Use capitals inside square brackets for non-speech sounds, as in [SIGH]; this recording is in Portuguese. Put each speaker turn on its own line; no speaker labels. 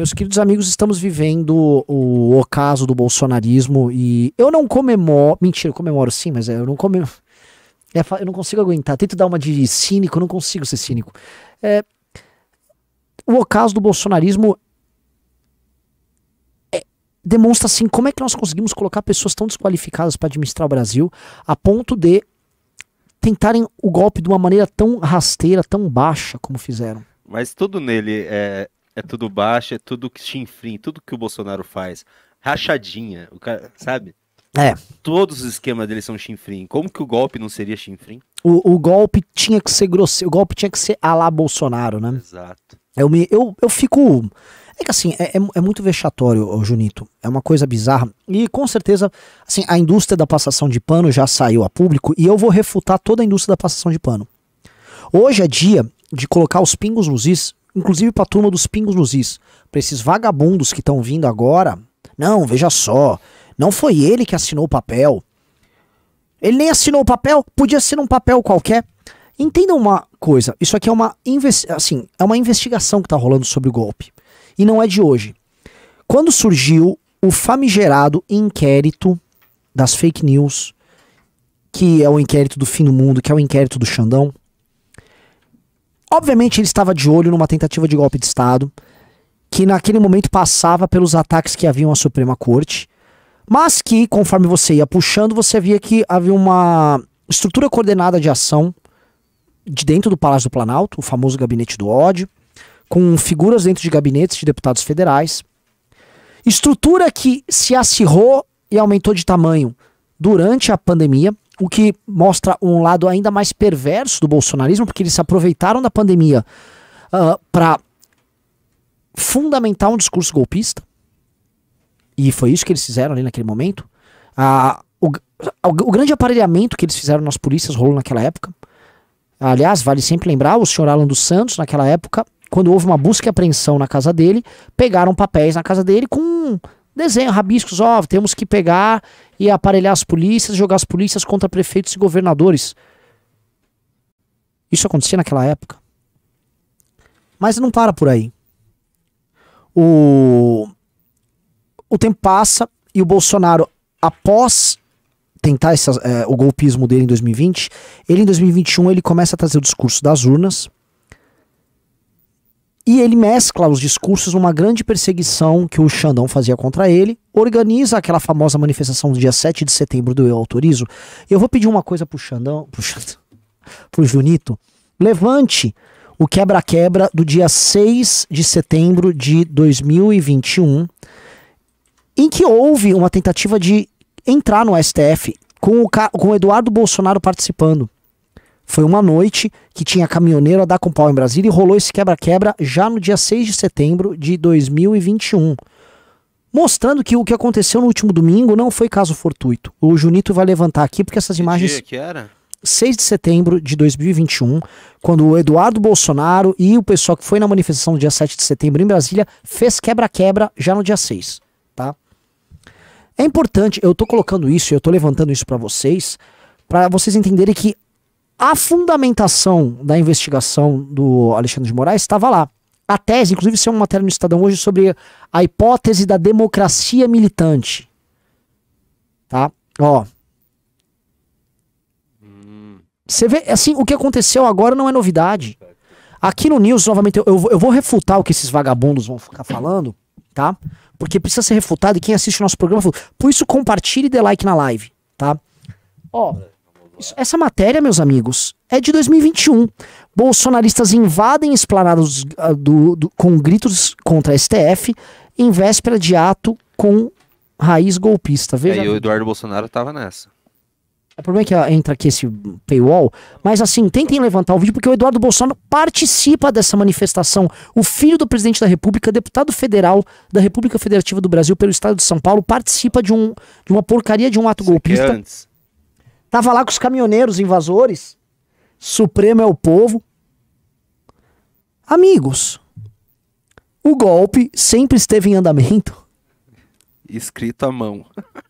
Meus queridos amigos, estamos vivendo o ocaso do bolsonarismo e eu não comemoro. Mentira, eu comemoro sim, mas é, eu não comemoro. É eu não consigo aguentar. Tento dar uma de cínico, eu não consigo ser cínico. É... o ocaso do bolsonarismo é... demonstra assim como é que nós conseguimos colocar pessoas tão desqualificadas para administrar o Brasil a ponto de tentarem o golpe de uma maneira tão rasteira, tão baixa como fizeram. Mas tudo nele é, é tudo baixo, é tudo que chinfrim, tudo que o Bolsonaro faz. Rachadinha, o cara, sabe? É. Todos os esquemas dele são chinfrim. Como que o golpe não seria chinfrim? O, o golpe tinha que ser grosso, o golpe tinha que ser a Bolsonaro, né? Exato. Eu, me, eu, eu fico. É que assim, é, é, é muito vexatório, Junito. É uma coisa bizarra. E com certeza, assim, a indústria da passação de pano já saiu a público e eu vou refutar toda a indústria da passação de pano. Hoje é dia de colocar os pingos nos is inclusive para a turma dos pingos nos is, para esses vagabundos que estão vindo agora. Não, veja só, não foi ele que assinou o papel. Ele nem assinou o papel, podia ser um papel qualquer. Entendam uma coisa, isso aqui é uma, assim, é uma investigação que está rolando sobre o golpe. E não é de hoje. Quando surgiu o famigerado inquérito das fake news, que é o inquérito do fim do mundo, que é o inquérito do Xandão, Obviamente ele estava de olho numa tentativa de golpe de Estado, que naquele momento passava pelos ataques que haviam à Suprema Corte, mas que, conforme você ia puxando, você via que havia uma estrutura coordenada de ação de dentro do Palácio do Planalto, o famoso gabinete do ódio, com figuras dentro de gabinetes de deputados federais. Estrutura que se acirrou e aumentou de tamanho durante a pandemia, o que mostra um lado ainda mais perverso do bolsonarismo, porque eles se aproveitaram da pandemia uh, ah, para fundamentar um discurso golpista. E foi isso que eles fizeram ali naquele momento. Uh, o, o, o, grande aparelhamento que eles fizeram nas polícias rolou naquela época. Aliás, vale sempre lembrar, o senhor Alan dos Santos, naquela época, quando houve uma busca e apreensão na casa dele, pegaram papéis na casa dele com desenho, rabiscos, ó, oh, temos que pegar e aparelhar as polícias, jogar as polícias contra prefeitos e governadores. Isso acontecia naquela época. Mas não para por aí. O, o tempo passa e o Bolsonaro, após tentar essa, é, o golpismo dele em 2020, ele em 2021 ele começa a trazer o discurso das urnas e ele mescla os discursos numa grande perseguição que o Xandão fazia contra ele, organiza aquela famosa manifestação do dia 7 de setembro do Eu Autorizo. Eu vou pedir uma coisa pro Xandão, pro, Xandão, pro Junito, levante o quebra-quebra do dia 6 de setembro de 2021, em que houve uma tentativa de entrar no STF com o, com o Eduardo Bolsonaro participando. Foi uma noite que tinha caminhoneiro a dar com pau em Brasília e rolou esse quebra-quebra já no dia 6 de setembro de 2021. Mostrando que o que aconteceu no último domingo não foi caso fortuito. O Junito vai levantar aqui porque essas que imagens. Dia que era? 6 de setembro de 2021, quando o Eduardo Bolsonaro e o pessoal que foi na manifestação no dia 7 de setembro em Brasília fez quebra-quebra já no dia 6, tá? É importante, eu tô colocando isso, eu tô levantando isso para vocês, para vocês entenderem que a fundamentação da investigação do Alexandre de Moraes estava lá. A tese, inclusive, saiu é uma matéria no Estadão hoje sobre a hipótese da democracia militante. Tá? Ó. Você vê, assim, o que aconteceu agora não é novidade. Aqui no News, novamente, eu, eu vou refutar o que esses vagabundos vão ficar falando, tá? Porque precisa ser refutado e quem assiste o nosso programa, por isso compartilhe e dê like na live, tá? Ó. Essa matéria, meus amigos, é de 2021. Bolsonaristas invadem esplanados ah, do, do, com gritos contra a STF em véspera de ato com raiz golpista. Veja. É, e o Eduardo Bolsonaro estava nessa. O problema é que entra aqui esse paywall, mas assim, tentem levantar o vídeo, porque o Eduardo Bolsonaro participa dessa manifestação. O filho do presidente da República, deputado federal da República Federativa do Brasil pelo Estado de São Paulo, participa de, um, de uma porcaria de um ato é golpista. É antes. Tava lá com os caminhoneiros invasores. Supremo é o povo. Amigos, o golpe sempre esteve em andamento. Escrito à mão. [LAUGHS]